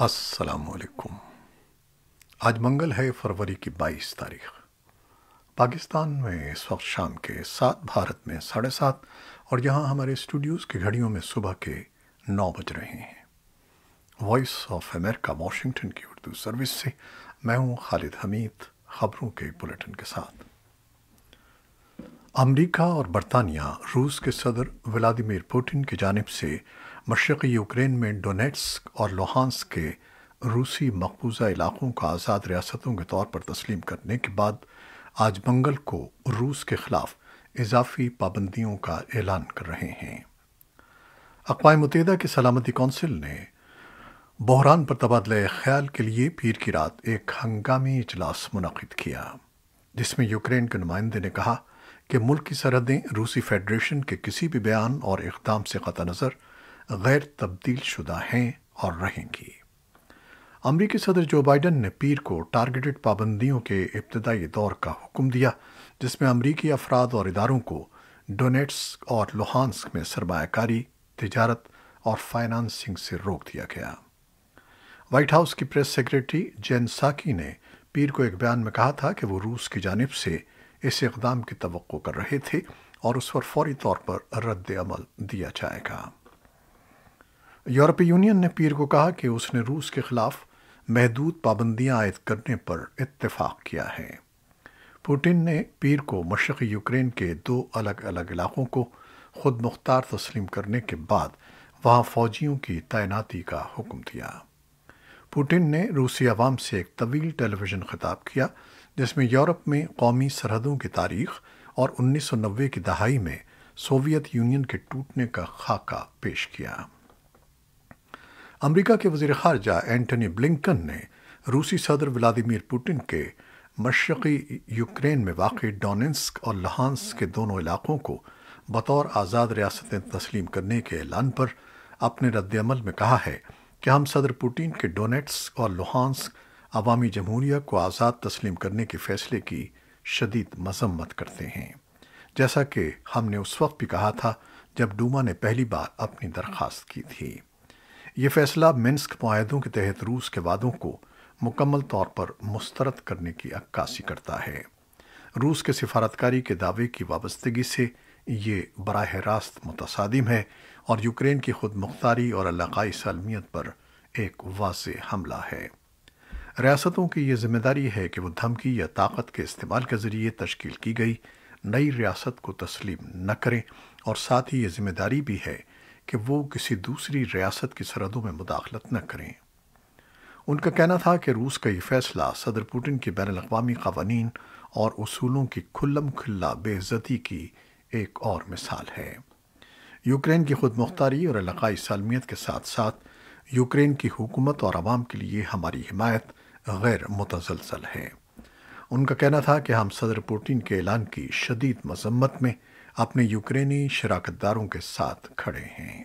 असलकुम आज मंगल है फरवरी की 22 तारीख पाकिस्तान में इस वक्त शाम के सात भारत में साढ़े सात और यहाँ हमारे स्टूडियोज़ की घड़ियों में सुबह के नौ बज रहे हैं वॉइस ऑफ अमेरिका वॉशिंगटन की उर्दू सर्विस से मैं हूँ खालिद हमीद खबरों के बुलेटिन के साथ अमेरिका और बरतानिया रूस के सदर व्लादिमिर पुटिन की जानब से मशरक़ी यूक्रेन में डोनेट्स्क और लोहानस के रूसी मकबूजा इलाक़ों का आज़ाद रियासतों के तौर पर तस्लीम करने के बाद आज मंगल को रूस के ख़िलाफ़ इजाफी पाबंदियों का ऐलान कर रहे हैं अकवा मुतहदा की सलामती कौंसिल ने बहरान पर तबादला ख्याल के लिए पीर की रात एक हंगामी इजलास मुनद किया जिसमें यूक्रेन के नुमाइंदे ने कहा कि मुल्क की सरहदें रूसी फेडरेशन के किसी भी बयान और इकदाम से क़त नज़र गैर तब्दील शुदा हैं और रहेंगी अमरीकी सदर जो बाइडन ने पीर को टारगेटेड पाबंदियों के इब्तदाई दौर का हुक्म दिया जिसमें अमरीकी अफराद और इदारों को डोनेट्स और लोहानस्क में सरमाकारी तजारत और फाइनानसिंग से रोक दिया गया व्हाइट हाउस की प्रेस सेक्रेटरी जेन साकी ने पीर को एक बयान में कहा था कि वो रूस की जानब से इस इकदाम की तो कर रहे थे और उस पर फौरी तौर पर रद्द अमल दिया जाएगा यूरोपीय यूनियन ने पीर को कहा कि उसने रूस के खिलाफ महदूद पाबंदियां आयद करने पर इत्तेफाक किया है पुतिन ने पीर को मशरक़ी यूक्रेन के दो अलग अलग इलाकों को खुद मुख्तार तस्लीम करने के बाद वहां फौजियों की तैनाती का हुक्म दिया पुतिन ने रूसी अवाम से एक तवील टेलीविज़न खिताब किया जिसमें यूरोप में कौमी सरहदों की तारीख और 1990 की दहाई में सोवियत यूनियन के टूटने का खाका पेश किया अमेरिका के वजीर खारजा एंटनी ब्लिंकन ने रूसी सदर व्लादिमिर पुटिन के मशरक़ी यूक्रेन में वाक़ डोनेंस्क और लहानस के दोनों इलाकों को बतौर आज़ाद रियासतें तस्लीम करने के ऐलान पर अपने रद्दमल में कहा है कि हम सदर पुटिन के डोनेट्स और लोहानस अवामी जमहूरिया को आज़ाद तस्लीम करने के फैसले की शदीद मजम्मत करते हैं जैसा कि हमने उस वक्त भी कहा था जब डूमा ने पहली बार अपनी दरख्वास्त की थी ये फैसला मिन्स्क माहदों के तहत रूस के वादों को मुकम्मल तौर पर मुस्तरद करने की अक्कासी करता है रूस के सिफारतकारी के दावे की वाबस्तगी से ये बराह रास्त मुतसादिम है और यूक्रेन की खुद मुख्तारी और इलाकाई सलमियत पर एक वाज हमला है रियासतों की यह जिम्मेदारी है कि वह धमकी या ताकत के इस्तेमाल के जरिए तश्कील की गई नई रियासत को तस्लीम न करें और साथ ही ये जिम्मेदारी भी है कि वो किसी दूसरी रियासत की सरहदों में मुदाखलत न करें उनका कहना था कि रूस का ये फैसला सदर पुटिन की बैन अवी कवानीन और असूलों की खुल्लम खुल्ला बेज़ती की एक और मिसाल है यूक्रेन की खुद मुख्तारी और इलाकई सालमियत के साथ साथ यूक्रेन की हुकूमत और आवाम के लिए हमारी हिमायत गैर मुतजलसल है उनका कहना था कि हम सदर पुटिन के ऐलान की शदीद मजम्मत में अपने यूक्रेनी शराकतदारों के साथ खड़े हैं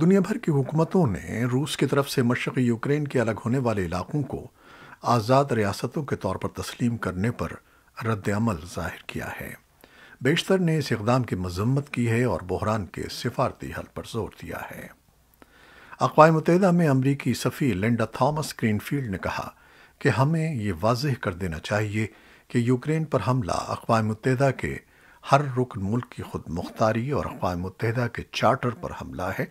दुनिया भर की हुकूमतों ने रूस की तरफ से मशरक़ी यूक्रेन के अलग होने वाले इलाकों को आज़ाद रियासतों के तौर पर तस्लीम करने पर रद्दमल जाहिर किया है बेशतर ने इस इकदाम की मजम्मत की है और बहरान के सिफारती हल पर जोर दिया है अकवा मुतहदा में अमरीकी सफ़ी लिंडा थॉमस ग्रीनफील्ड ने कहा कि हमें ये वाजह कर देना चाहिए कि यूक्रेन पर हमला अकवा मुतहदा के हर रुकन मुल्क की खुद मुख्तारी और अकवा मुतहदा के चार्टर पर हमला है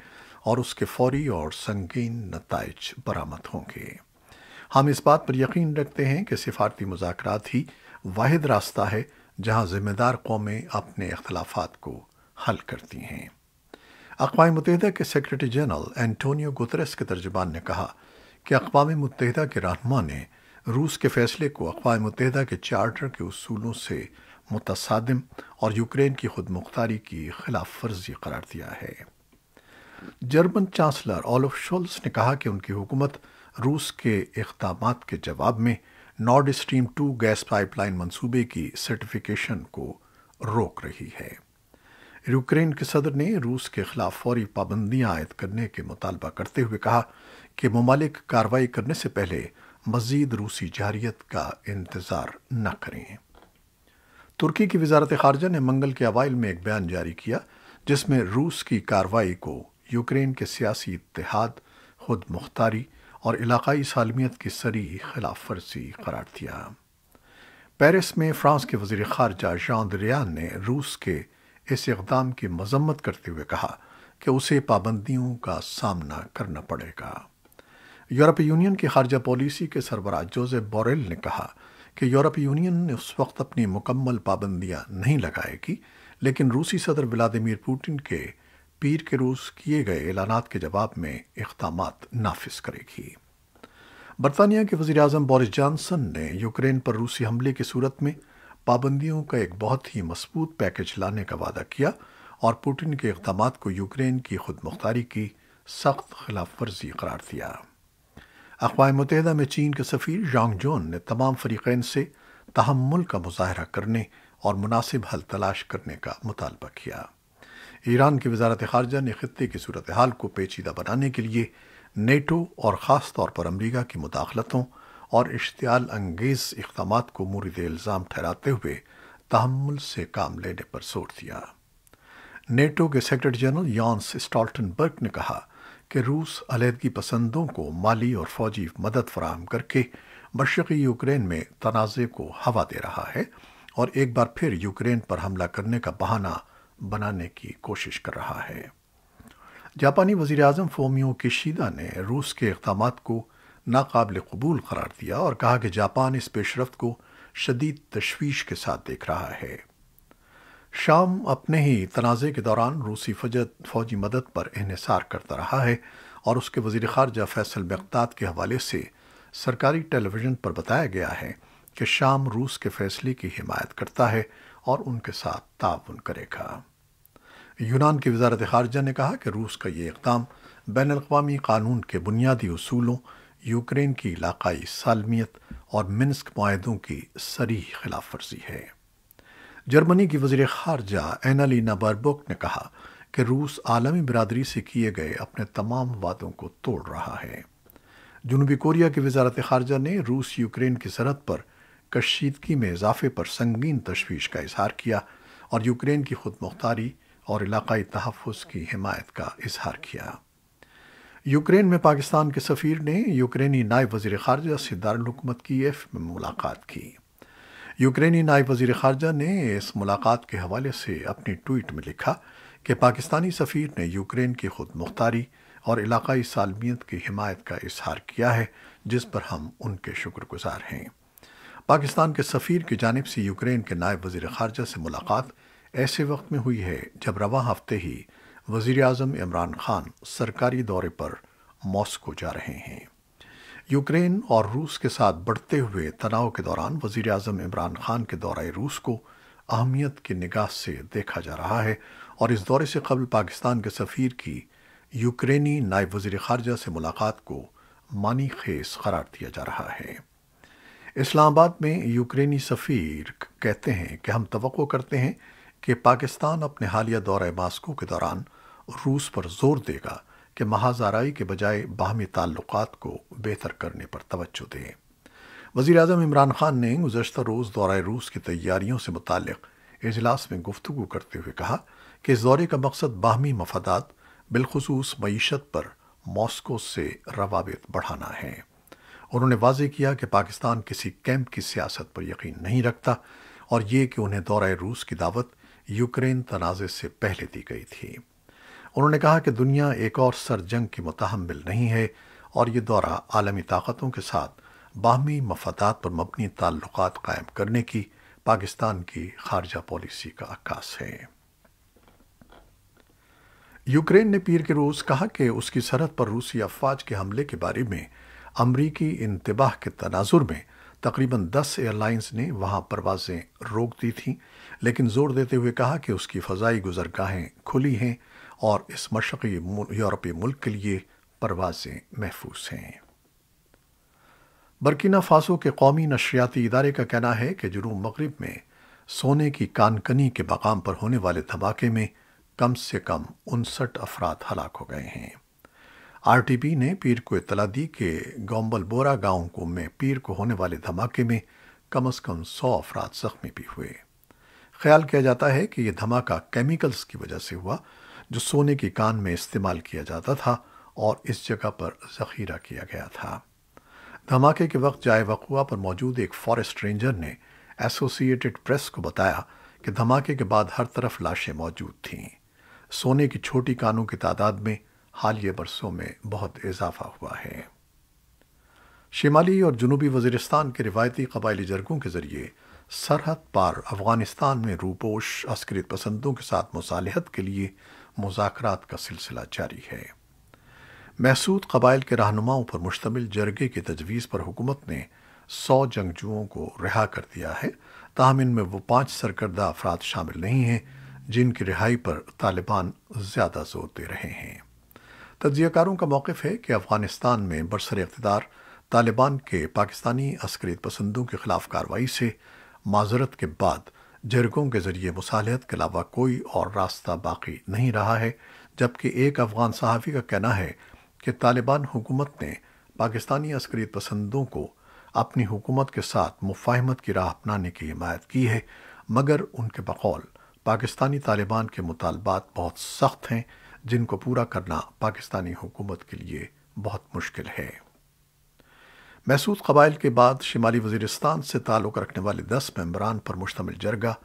और उसके फौरी और संगीन नतज बरामद होंगे हम इस बात पर यकीन रखते हैं कि सिफारती मुजाकर ही वाद रास्ता है जहां जिम्मेदार कौमें अपने अख्तलाफा को हल करती हैं अकवा मुतहदा के सेक्रेटरी जनरल एंटोनियो गुतरस के तर्जुबान ने कहा कि अकवा मुतहदा के रहनमा ने रूस के फैसले को अकवा मुतहदा के चार्टर के असूलों से मुतसादम और यूक्रेन की खुद मुख्तारी की खिलाफ वर्जी करार दिया है जर्मन चांसलर ओलफ शोल्स ने कहा कि उनकी हुकूमत रूस के इकदाम के जवाब में Nord Stream two gas pipeline मंसूबे की सर्टिफिकेशन को रोक रही है यूक्रेन के सदर ने रूस के खिलाफ फौरी पाबंदियां आयद करने के मुतालबा करते हुए कहा कि ममालिक कार्रवाई करने से पहले मज़ीद रूसी जारियत का इंतज़ार न करें तुर्की की वजारत खारजा ने मंगल के अवाइल में एक बयान जारी किया जिसमें रूस की कार्रवाई को यूक्रेन के सियासी इतिहाद खुद मुख्तारी और इलाकई सालमियत की सरी खिलाफ वर्जी करार दिया पेरिस में फ्रांस के वजीर खारजा जॉन रियान ने रूस के इस इकदाम की मजम्मत करते हुए कहा कि उसे पाबंदियों का सामना करना पड़ेगा यूरोपीय यूनियन की खारजा पॉलिसी के सरबरा जोसेफ बोरेल ने कहा कि यूरोपीय यूनियन ने उस वक्त अपनी मुकम्मल पाबंदियां नहीं लगाएगी लेकिन रूसी सदर व्लादिमीर पुतिन के पीर के रूस किए गए ऐलानात के जवाब में इकदाम नाफिज करेगी बरतानिया के वजी अजम बोरिस जॉनसन ने यूक्रेन पर रूसी हमले की सूरत में पाबंदियों का एक बहुत ही मजबूत पैकेज लाने का वादा किया और पुटिन के इकदाम को यूक्रेन की खुदमुख्तारी की सख्त खिलाफवर्जी करार दिया अकवा मुतहदा में चीन के सफ़ीर जांग जोन ने तमाम फ़रीक़ैन से तहमुल का मुजाहरा करने और मुनासिब हल तलाश करने का मुतालबा किया ईरान की वजारत खारजा ने खत्े की सूरत हाल को पेचीदा बनाने के लिए नेटो और ख़ास तौर पर अमरीका की मुदाखलतों और इश्तियाल अंगेज इकदाम को मुरद इल्ज़ाम ठहराते हुए तहमुल से काम लेने पर जोर दिया नेटो के सेक्रेटरी जनरल यॉन्स स्टॉल्टनबर्ग ने कहा कि रूस अलीहदगी पसंदों को माली और फौजी मदद फराहम करके मशरकी यूक्रेन में तनाज़े को हवा दे रहा है और एक बार फिर यूक्रेन पर हमला करने का बहाना बनाने की कोशिश कर रहा है जापानी वजीर अजम फोमियो किशीदा ने रूस के इकदाम को नाकबिल कबूल करार दिया और कहा कि जापान इस पेशरफ को शदीद तशवीश के साथ देख रहा है शाम अपने ही तनाज़े के दौरान रूसी फजत फौजी मदद पर इहसार करता रहा है और उसके वजीर खारजा फैसल बगदाद के हवाले से सरकारी टेलीविज़न पर बताया गया है कि शाम रूस के फैसले की हिमायत करता है और उनके साथ ताउन करेगा यूनान की वजारत खारजा ने कहा कि रूस का ये इकदाम बैन अवी कानून के बुनियादी असूलों यूक्रेन की इलाकई सालमियत और मिनस्क माहदों की सरी खिलाफ वर्जी है जर्मनी की वजीर खारजा एनालीना बारबोक ने कहा कि रूस आलमी बिरादरी से किए गए अपने तमाम वादों को तोड़ रहा है जनूबी कोरिया की वजारत खारजा ने रूस यूक्रेन की सरहद पर कशीदगी में इजाफे पर संगीन तशवीश का इजहार किया और यूक्रेन की खुद मुख्तारी और इलाकई तहफ़ की हिमायत का इजहार किया यूक्रेन में पाकिस्तान के सफ़ीर ने यूक्रेनी नायब वजी खारजा से दारकूमत एफ में मुलाकात की यूक्रेनी नायब वजीर खारजा ने इस मुलाकात के हवाले से अपने ट्वीट में लिखा कि पाकिस्तानी सफ़ीर ने यूक्रेन की खुद मुख्तारी और इलाकई सालमियत की हिमायत का इजहार किया है जिस पर हम उनके शुक्रगुजार हैं पाकिस्तान के सफ़ीर की जानब से यूक्रेन के नायब वजी खारजा से मुलाकात ऐसे वक्त में हुई है जब रवा हफ्ते ही वजीर अजम इमरान खान सरकारी दौरे पर मॉस्को जा रहे हैं यूक्रेन और रूस के साथ बढ़ते हुए तनाव के दौरान वजीर अजम इमरान खान के दौरे रूस को अहमियत की निगाह से देखा जा रहा है और इस दौरे से कबल पाकिस्तान के सफ़ीर की यूक्रेनी नायब वजीर खारजा से मुलाकात को मानी खेस करार दिया जा रहा है इस्लामाबाद में यूक्रेनी सफ़ीर कहते हैं कि हम तो करते हैं कि पाकिस्तान अपने हालिया दौरे मास्को के दौरान रूस पर जोर देगा कि महाजाराई के बजाय बाहमी ताल्लुक को बेहतर करने पर तवज्जो दें वज़ी अजम इमरान ख़ान ने गुजशत रोज़ दौरा रूस की तैयारियों से मुतल अजलास में गुफ्तु करते हुए कहा कि इस दौरे का मकसद बाहमी मफादात बिलखसूस मीशत पर मॉस्को से रवाबित बढ़ाना है उन्होंने वाजे किया कि पाकिस्तान किसी कैंप की सियासत पर यकीन नहीं रखता और ये कि उन्हें दौरा रूस की दावत यूक्रेन तनाज़े से पहले दी गई थी उन्होंने कहा कि दुनिया एक और सर जंग की मुतहमल नहीं है और ये दौरा आलमी ताकतों के साथ बाहमी मफादात पर मबनी ताल्लुक कायम करने की पाकिस्तान की खारजा पॉलिसी का अक्कास है यूक्रेन ने पीर के रोज कहा कि उसकी सरहद पर रूसी अफवाज के हमले के बारे में अमरीकी इंतबाह के तनाजुर में तकरीबन दस एयरलाइंस ने वहां परवाजें रोक दी थीं लेकिन जोर देते हुए कहा कि उसकी फजाई गुजरगाहें खुली हैं और इस मशी यूरोपीय मुल्क के लिए परवाज़ें महफूज हैं बरकीना फासो के कौमी नशरियाती इदारे का कहना है कि जुनूब मगरब में सोने की कानकनी के मकाम पर होने वाले धमाके में कम से कम उनसठ अफराद हलाक हो गए हैं आरटीपी ने पीर को इतला दी कि गोम्बल बोरा गांव को में पीर को होने वाले धमाके में कम अज कम सौ अफराद जख्मी भी हुए ख्याल किया जाता है कि यह धमाका केमिकल्स की वजह से हुआ जो सोने के कान में इस्तेमाल किया जाता था और इस जगह पर जखीरा किया गया था धमाके के वक्त जाए वकुआ पर मौजूद एक फॉरेस्ट रेंजर ने एसोसिएटेड प्रेस को बताया कि धमाके के बाद हर तरफ लाशें मौजूद थीं सोने की छोटी कानों की तादाद में हालिया बरसों में बहुत इजाफा हुआ है शिमाली और जुनूबी वजीरस्तान के रिवायती कबायली जरगों के जरिए सरहद पार अफगानिस्तान में रूपोश अस्करित पसंदों के साथ मुसालहत के लिए मुजाकरात का सिलसिला जारी है महसूद कबाइल के रहनुमाओं पर मुश्तमिल जरगे की तजवीज़ पर हुकूमत ने सौ जंगजुओं को रिहा कर दिया है ताहम इनमें वो पांच सरकर्दा अफराद शामिल नहीं हैं जिनकी रिहाई पर तालिबान ज़्यादा जोर दे रहे हैं तजियाकारों का मौक़ है कि अफ़गानिस्तान में बरसर इकतदार तालिबान के पाकिस्तानी अस्करीत पसंदों के खिलाफ कार्रवाई से माजरत के बाद जरकों के ज़रिए मुसालहत के अलावा कोई और रास्ता बाकी नहीं रहा है जबकि एक अफ़गान सहाफ़ी का कहना है कि तालिबान हुकूमत ने पाकिस्तानी अस्करीत पसंदों को अपनी हुकूमत के साथ मुफाहमत की राह अपनाने की हिमायत की है मगर उनके बकौल पाकिस्तानी तालिबान के मुतालबात बहुत सख्त हैं जिनको पूरा करना पाकिस्तानी हुकूमत के लिए बहुत मुश्किल है महसूद कबाइल के बाद शिमाली वजीरस्तान से ताल्लुक़ रखने वाले दस मम्बरान पर मुश्तमिल जरगा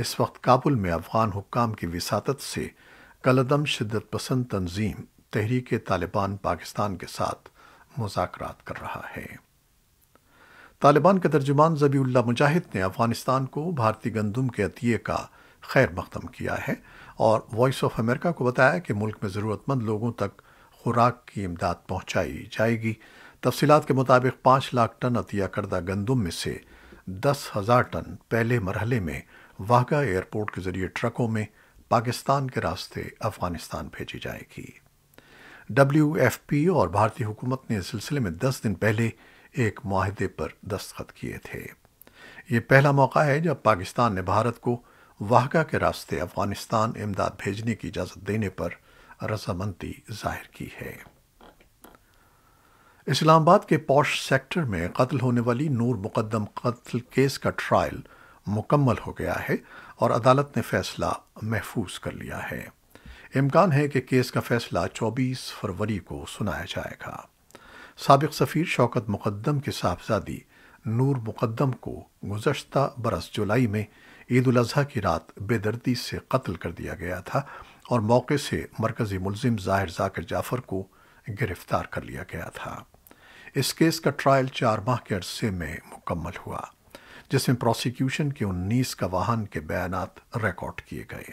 इस वक्त काबुल में अफगान हुकाम की विसात से कलदम शिदत पसंद तंजीम तहरीक तालिबान पाकिस्तान के साथ मुजाकरात कर रहा है तालिबान के तर्जुमान उल्ला मुजाहिद ने अफगानिस्तान को भारतीय गंदम के अतिये का खैर मकदम किया है और वॉइस ऑफ अमेरिका को बताया कि मुल्क में ज़रूरतमंद लोगों तक खुराक की इमदाद पहुंचाई जाएगी तफसीत के मुताबिक पाँच लाख टन अतिया करदा गंदम में से दस हज़ार टन पहले मरहले में वाघा एयरपोर्ट के जरिए ट्रकों में पाकिस्तान के रास्ते अफगानिस्तान भेजी जाएगी डब्ल्यू एफ पी और भारतीय हुकूमत ने इस सिलसिले में दस दिन पहले एक माहदे पर दस्तखत किए थे ये पहला मौका है जब पाकिस्तान ने भारत को वाहगा के रास्ते अफगानिस्तान इमदाद भेजने की इजाज़त देने पर रजामंदी जाहिर की है इस्लामाबाद के पॉश सेक्टर में कत्ल होने वाली नूर मुकदम कत्ल केस का ट्रायल मुकम्मल हो गया है और अदालत ने फैसला महफूज कर लिया है इम्कान है कि केस का फैसला 24 फरवरी को सुनाया जाएगा सबक सफ़ीर शौकत मुकदम की साहबजादी नूर मुकदम को गुजशत बरस जुलाई में ईद उल की रात बेदर्दी से कत्ल कर दिया गया था और मौके से मरकज़ी मुलजिम जाहिर जाकर जाफ़र को गिरफ्तार कर लिया गया था इस केस का ट्रायल चार माह के अरसे में मुकम्मल हुआ जिसमें प्रोसिक्यूशन के 19 गवाहन के बयान रिकॉर्ड किए गए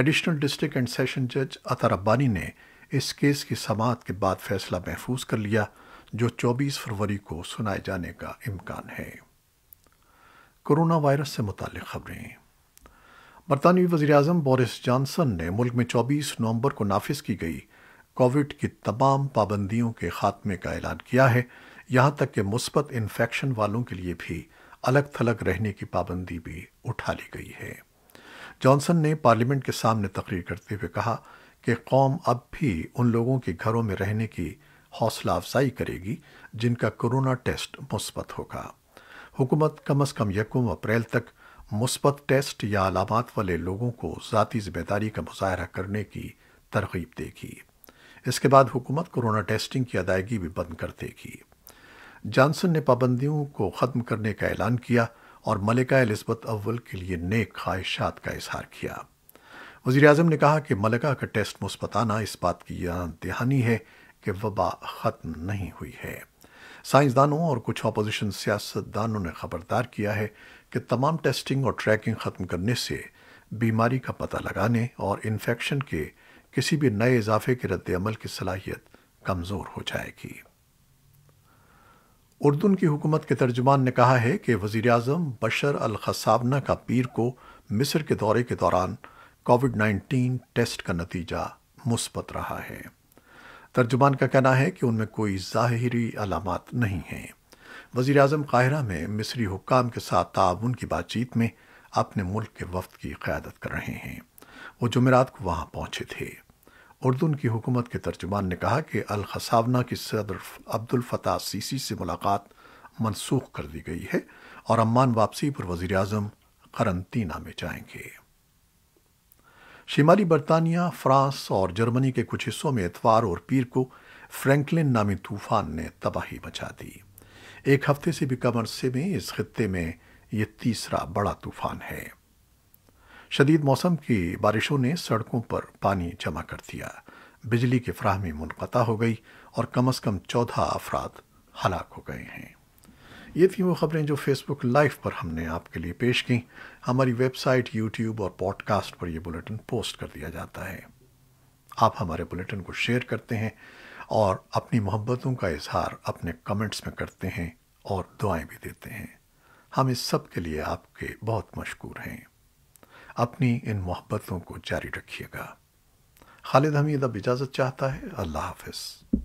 एडिशनल डिस्ट्रिक्ट एंड सेशन जज अतर अब्बानी ने इस केस की समात के बाद फैसला महफूज कर लिया जो 24 फरवरी को सुनाए जाने का इम्कान है कोरोना वायरस से मुतल खबरें बरतानवी वजीर अजम बोरिस जॉनसन ने मुल्क में 24 नवंबर को नाफिज की गई कोविड की तमाम पाबंदियों के खात्मे का ऐलान किया है यहां तक कि मुस्बत इन्फेक्शन वालों के लिए भी अलग थलग रहने की पाबंदी भी उठा ली गई है जॉनसन ने पार्लियामेंट के सामने तकरीर करते हुए कहा कि कौम अब भी उन लोगों के घरों में रहने की हौसला अफजाई करेगी जिनका कोरोना टेस्ट मुस्बत होगा हुकूमत कम अज कम यकम अप्रैल तक मुस्बत टेस्ट या अलामत वाले लोगों को जतीी जिम्मेदारी का मुजाहरा करने की तरगीब देगी इसके बाद हुकूमत कोरोना टेस्टिंग की अदायगी भी बंद कर देगी जॉनसन ने पाबंदियों को ख़त्म करने का ऐलान किया और मलिका एलिजबत अव्वल के लिए नेक ख्वाहिशात का इजहार किया वजीर अजम ने कहा कि मलिका का टेस्ट मुस्बत आना इस बात की यह दहानी है कि वबा ख़त्म नहीं हुई है साइंसदानों और कुछ अपोजिशन सियासतदानों ने खबरदार किया है कि तमाम टेस्टिंग और ट्रैकिंग ख़त्म करने से बीमारी का पता लगाने और इन्फेक्शन के किसी भी नए इजाफे के अमल की सलाहियत कमज़ोर हो जाएगी उर्दन की हुकूमत के तर्जुमान ने कहा है कि वजीर अजम बशर अल खसावना का पीर को मिस्र के दौरे के दौरान कोविड 19 टेस्ट का नतीजा मुस्बत रहा है तर्जुमान का कहना है कि उनमें कोई ज़ाहिरी अलामत नहीं है वजीर अजम काहिरा में मिस्री हुकाम के साथ ताउन की बातचीत में अपने मुल्क के वफद की क्यादत कर रहे हैं वो जुमेरात को वहां पहुंचे थे उर्दून की हुकूमत के तर्जुमान ने कहा कि अल खसावना की सदर अब्दुल फताह सीसी से मुलाकात मनसूख कर दी गई है और अम्मान वापसी पर वजीर अजम करंतना में जाएंगे शिमाली बरतानिया फ्रांस और जर्मनी के कुछ हिस्सों में इतवार और पीर को फ्रेंकलिन नामी तूफान ने तबाही मचा दी एक हफ्ते से भी कम अरसे में इस खत्े में ये तीसरा बड़ा तूफान है शदीद मौसम की बारिशों ने सड़कों पर पानी जमा कर दिया बिजली की फ्राहमी मुनक़ता हो गई और कम अज़ कम चौदह अफराद हलाक हो गए हैं ये थी वो खबरें जो फेसबुक लाइव पर हमने आपके लिए पेश की हमारी वेबसाइट यूट्यूब और पॉडकास्ट पर यह बुलेटिन पोस्ट कर दिया जाता है आप हमारे बुलेटिन को शेयर करते हैं और अपनी मोहब्बतों का इजहार अपने कमेंट्स में करते हैं और दुआएं भी देते हैं हम इस सब के लिए आपके बहुत मशहूर हैं अपनी इन मोहब्बतों को जारी रखिएगा खालिद हमीद अब इजाज़त चाहता है अल्लाह हाफिज़